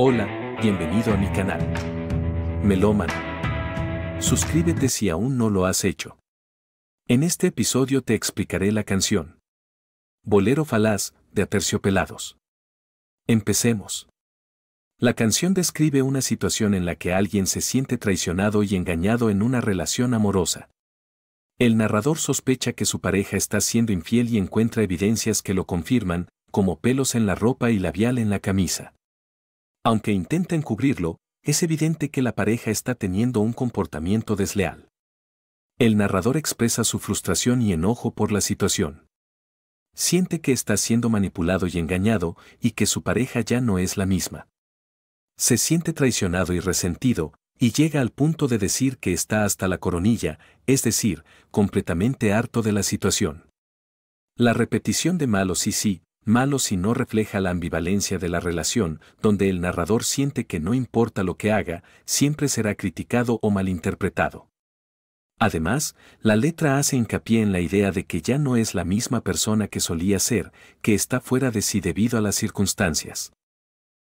Hola, bienvenido a mi canal. Melómano. Suscríbete si aún no lo has hecho. En este episodio te explicaré la canción. Bolero falaz, de Aterciopelados. Empecemos. La canción describe una situación en la que alguien se siente traicionado y engañado en una relación amorosa. El narrador sospecha que su pareja está siendo infiel y encuentra evidencias que lo confirman, como pelos en la ropa y labial en la camisa. Aunque intenta encubrirlo, es evidente que la pareja está teniendo un comportamiento desleal. El narrador expresa su frustración y enojo por la situación. Siente que está siendo manipulado y engañado y que su pareja ya no es la misma. Se siente traicionado y resentido, y llega al punto de decir que está hasta la coronilla, es decir, completamente harto de la situación. La repetición de malos y sí, malo si no refleja la ambivalencia de la relación, donde el narrador siente que no importa lo que haga, siempre será criticado o malinterpretado. Además, la letra hace hincapié en la idea de que ya no es la misma persona que solía ser, que está fuera de sí debido a las circunstancias.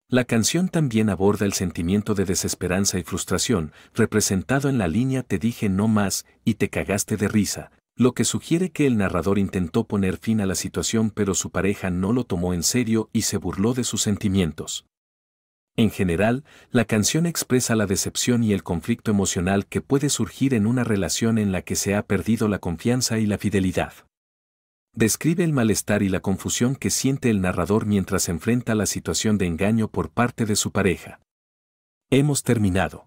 La canción también aborda el sentimiento de desesperanza y frustración, representado en la línea Te dije no más y te cagaste de risa, lo que sugiere que el narrador intentó poner fin a la situación pero su pareja no lo tomó en serio y se burló de sus sentimientos. En general, la canción expresa la decepción y el conflicto emocional que puede surgir en una relación en la que se ha perdido la confianza y la fidelidad. Describe el malestar y la confusión que siente el narrador mientras enfrenta la situación de engaño por parte de su pareja. Hemos terminado.